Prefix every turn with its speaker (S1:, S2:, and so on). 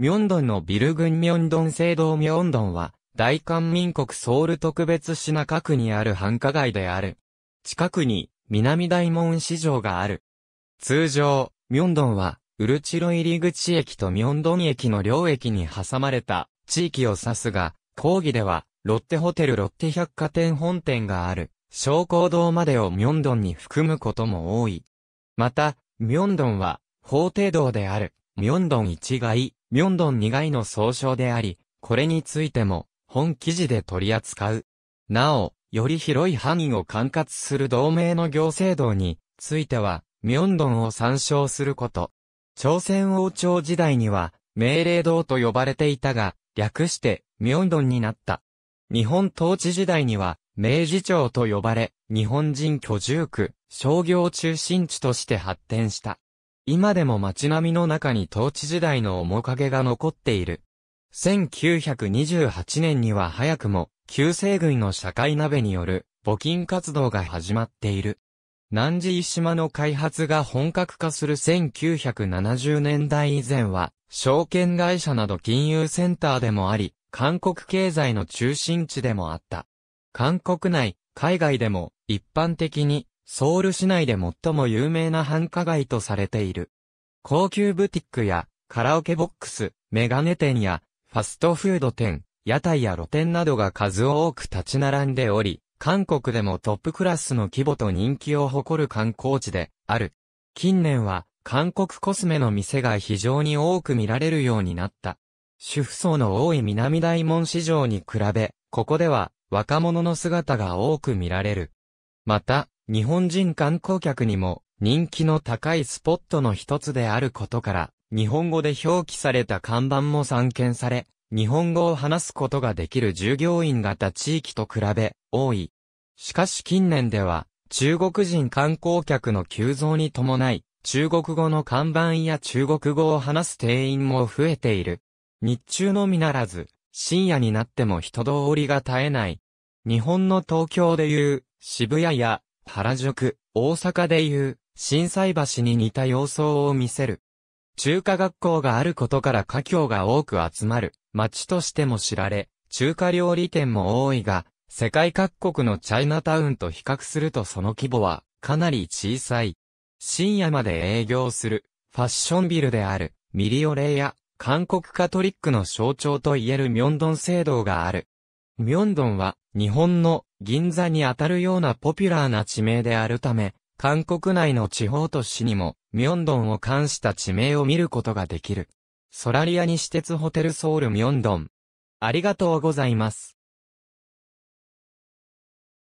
S1: ミョンドンのビル群ミョンドン聖堂ミョンドンは、大韓民国ソウル特別市中区にある繁華街である。近くに、南大門市場がある。通常、ミョンドンは、ウルチロ入口駅とミョンドン駅の両駅に挟まれた地域を指すが、講義では、ロッテホテルロッテ百貨店本店がある、昇降堂までをミョンドンに含むことも多い。また、ミョンドンは、法廷堂である。ミョンドン1街、ミョンドン2街の総称であり、これについても、本記事で取り扱う。なお、より広い範囲を管轄する同盟の行政道については、ミョンドンを参照すること。朝鮮王朝時代には、命令道と呼ばれていたが、略して、ミョンドンになった。日本統治時代には、明治町と呼ばれ、日本人居住区、商業中心地として発展した。今でも街並みの中に統治時代の面影が残っている。1928年には早くも、旧西軍の社会鍋による募金活動が始まっている。南寺島の開発が本格化する1970年代以前は、証券会社など金融センターでもあり、韓国経済の中心地でもあった。韓国内、海外でも一般的にソウル市内で最も有名な繁華街とされている。高級ブティックやカラオケボックス、メガネ店やファストフード店、屋台や露店などが数多く立ち並んでおり、韓国でもトップクラスの規模と人気を誇る観光地である。近年は韓国コスメの店が非常に多く見られるようになった。主婦層の多い南大門市場に比べ、ここでは若者の姿が多く見られる。また、日本人観光客にも人気の高いスポットの一つであることから、日本語で表記された看板も散見され、日本語を話すことができる従業員型地域と比べ、多い。しかし近年では、中国人観光客の急増に伴い、中国語の看板や中国語を話す定員も増えている。日中のみならず、深夜になっても人通りが絶えない。日本の東京でいう、渋谷や原宿、大阪でいう、震災橋に似た様相を見せる。中華学校があることから家境が多く集まる、町としても知られ、中華料理店も多いが、世界各国のチャイナタウンと比較するとその規模は、かなり小さい。深夜まで営業する、ファッションビルである、ミリオレイや、韓国カトリックの象徴といえるミョンドン聖堂がある。ミョンドンは日本の銀座にあたるようなポピュラーな地名であるため、韓国内の地方都市にもミョンドンを冠した地名を見ることができる。ソラリア西鉄ホテルソウルミョンドン。ありがとうございます。